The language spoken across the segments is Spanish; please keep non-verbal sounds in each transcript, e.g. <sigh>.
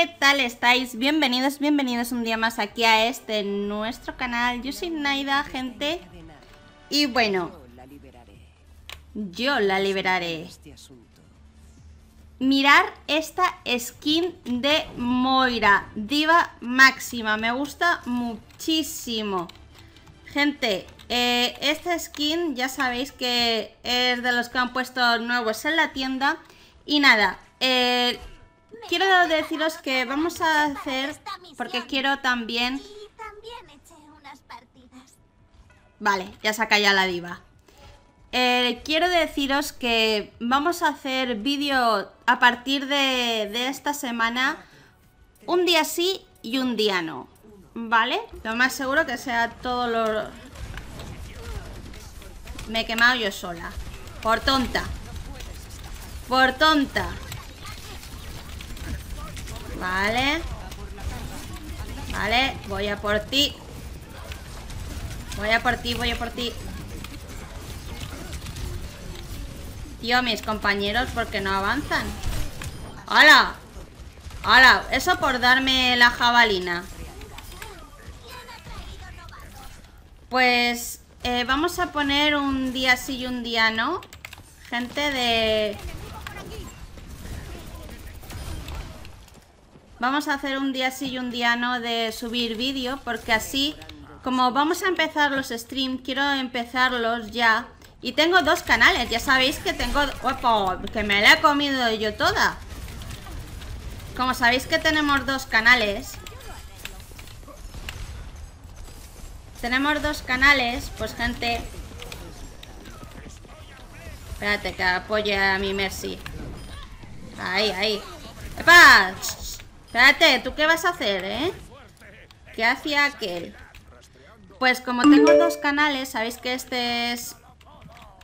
¿qué tal estáis? Bienvenidos, bienvenidos un día más aquí a este nuestro canal. Yo soy Naida, gente. Y bueno, yo la liberaré. Mirar esta skin de Moira, diva máxima. Me gusta muchísimo. Gente, eh, esta skin ya sabéis que es de los que han puesto nuevos en la tienda. Y nada, eh, quiero deciros que vamos a hacer, porque quiero también... Vale, ya ha ya la diva. Eh, quiero deciros que vamos a hacer vídeo a partir de, de esta semana, un día sí y un día no. ¿Vale? Lo más seguro que sea todo lo... Me he quemado yo sola. Por tonta. Por tonta. Vale. Vale, voy a por ti. Voy a por ti, voy a por ti. Tío, mis compañeros, porque no avanzan? ¡Hala! ¡Hala! Eso por darme la jabalina. Pues eh, vamos a poner un día sí y un día no. Gente de Vamos a hacer un día sí y un día no de subir vídeo porque así como vamos a empezar los streams, quiero empezarlos ya. Y tengo dos canales, ya sabéis que tengo... ¡Opo! Que me la he comido yo toda. Como sabéis que tenemos dos canales. Tenemos dos canales, pues gente... Espérate, que apoye a mi Mercy. Ahí, ahí. ¡Epa! Espérate, ¿tú qué vas a hacer, eh? ¿Qué hacía aquel? Pues como tengo dos canales, sabéis que este es...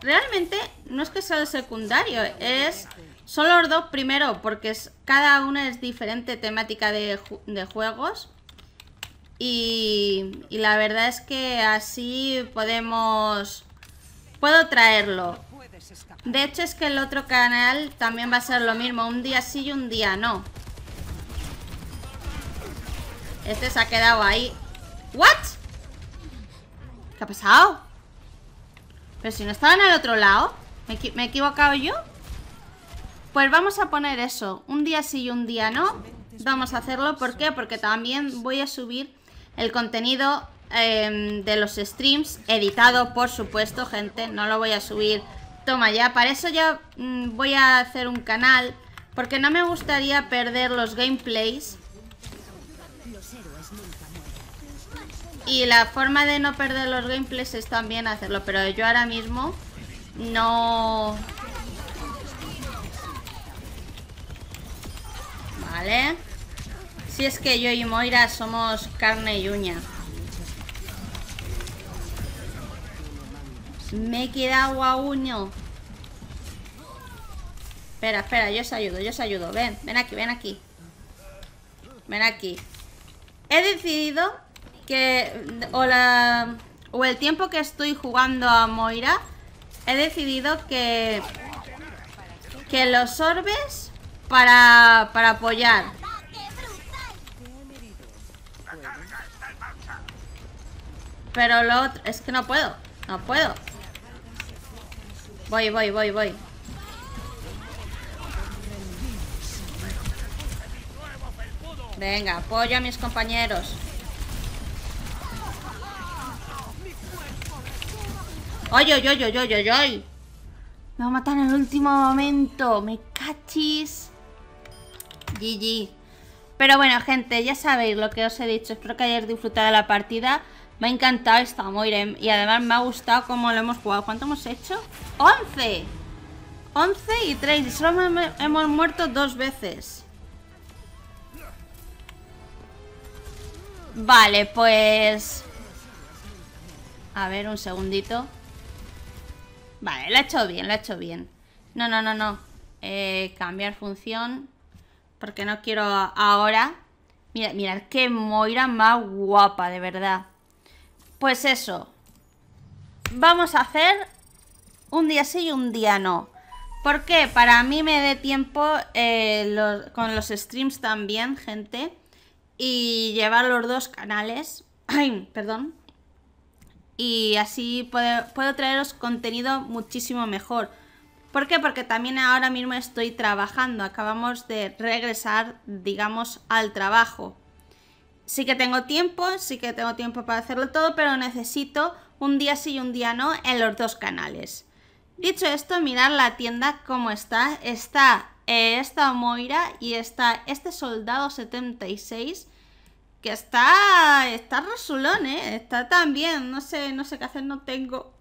Realmente no es que sea el secundario, es... solo los dos primero, porque cada uno es diferente temática de, juegos. y, la verdad es que así podemos... Puedo traerlo. De hecho es que el otro canal también va a ser lo mismo, un día sí y un día no. Este se ha quedado ahí ¿What? ¿Qué ha pasado? Pero si no estaba en el otro lado ¿Me, he equivocado yo? Pues vamos a poner eso Un día sí y un día no Vamos a hacerlo, ¿por qué? Porque también voy a subir el contenido em, de los streams Editado, por supuesto, gente No lo voy a subir Toma ya, para eso ya mm, voy a hacer un canal Porque no me gustaría perder los gameplays Y la forma de no perder los gameplays es también hacerlo, pero yo ahora mismo no... Vale. Si es que yo y Moira somos carne y uña. Me he quedado a Espera, espera, yo os ayudo, yo os ayudo. Ven, ven aquí, ven aquí. Ven aquí. He decidido que o, o el tiempo que estoy jugando a Moira, he decidido que, que los orbes para, para apoyar. Pero lo otro, es que no puedo, no puedo. Voy, voy, voy, voy. Venga, Apoya a mis compañeros. ¡Ay, ay, ay, ay, ay, Me va a matar en el último momento. Me cachis. GG. Pero bueno, gente, ya sabéis lo que os he dicho. Espero que hayáis disfrutado de la partida. Me ha encantado esta Moirem. Y además me ha gustado cómo lo hemos jugado. ¿Cuánto hemos hecho? ¡11! 11 y 3. Y solo hemos muerto dos veces. Vale, pues... A ver, un segundito. Vale, lo he hecho bien, lo he hecho bien. No, no, no, no. Eh, cambiar función. Porque no quiero ahora. Mira, mirad qué Moira más guapa, de verdad. Pues eso. Vamos a hacer un día sí y un día no. Porque para mí me dé tiempo eh, con los streams también, gente. Y llevar los dos canales. <clears throat> Ay, perdón y así puedo, traeros contenido muchísimo mejor. ¿Por qué? Porque también ahora mismo estoy trabajando, acabamos de regresar, digamos, al trabajo. Sí que tengo tiempo, sí que tengo tiempo para hacerlo todo, pero necesito un día sí y un día no en los dos canales. Dicho esto, mirad la tienda como está. Está eh, esta Moira y está este Soldado 76 está. Está rosulón ¿eh? Está tan bien. No sé, no sé qué hacer, no tengo.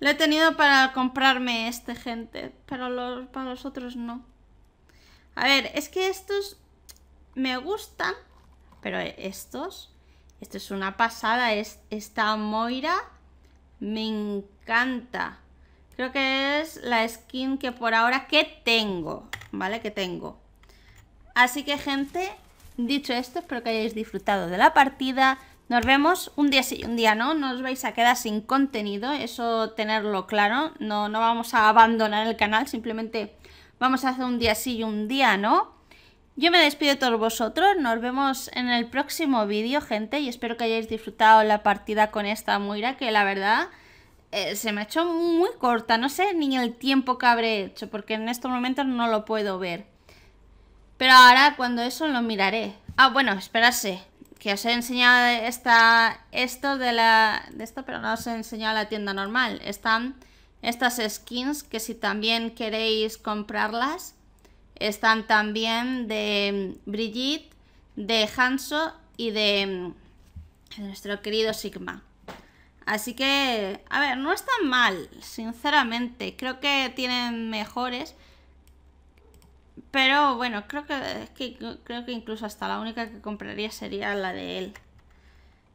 Lo he tenido para comprarme este, gente. Pero los, para los otros no. A ver, es que estos me gustan. Pero estos. Esto es una pasada. Es, esta Moira me encanta. Creo que es la skin que por ahora que tengo. ¿Vale? Que tengo. Así que, gente, Dicho esto, espero que hayáis disfrutado de la partida. Nos vemos un día sí y un día no, no os vais a quedar sin contenido, eso tenerlo claro, no, no vamos a abandonar el canal, simplemente vamos a hacer un día sí y un día no. Yo me despido de todos vosotros, nos vemos en el próximo vídeo, gente, y espero que hayáis disfrutado la partida con esta Muira, que la verdad eh, se me ha hecho muy corta, no sé ni el tiempo que habré hecho, porque en estos momentos no lo puedo ver. Pero ahora cuando eso lo miraré. Ah, bueno, esperase Que os he enseñado esta, esto de la. de esto, pero no os he enseñado la tienda normal. Están estas skins que si también queréis comprarlas. Están también de Brigitte, de Hanso y de, mm, de nuestro querido Sigma. Así que, a ver, no están mal, sinceramente. Creo que tienen mejores. Pero bueno, creo que, creo que incluso hasta la única que compraría sería la de él.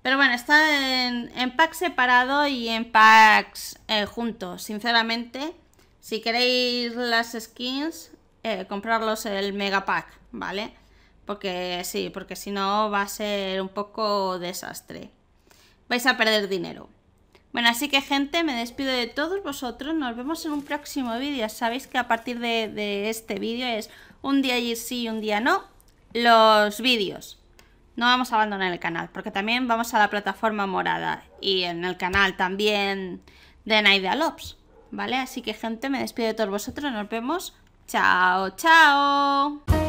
Pero bueno, está en, en pack separado y en packs eh, juntos. Sinceramente, si queréis las skins, eh, comprarlos el mega pack, ¿vale? Porque sí, porque si no va a ser un poco desastre. Vais a perder dinero. Bueno, así que gente, me despido de todos vosotros. Nos vemos en un próximo vídeo. Sabéis que a partir de, este vídeo es un día sí y un día no. Los vídeos. No vamos a abandonar el canal, porque también vamos a la plataforma morada. Y en el canal también de Naida Lops. ¿Vale? Así que gente, me despido de todos vosotros. Nos vemos. Chao, chao.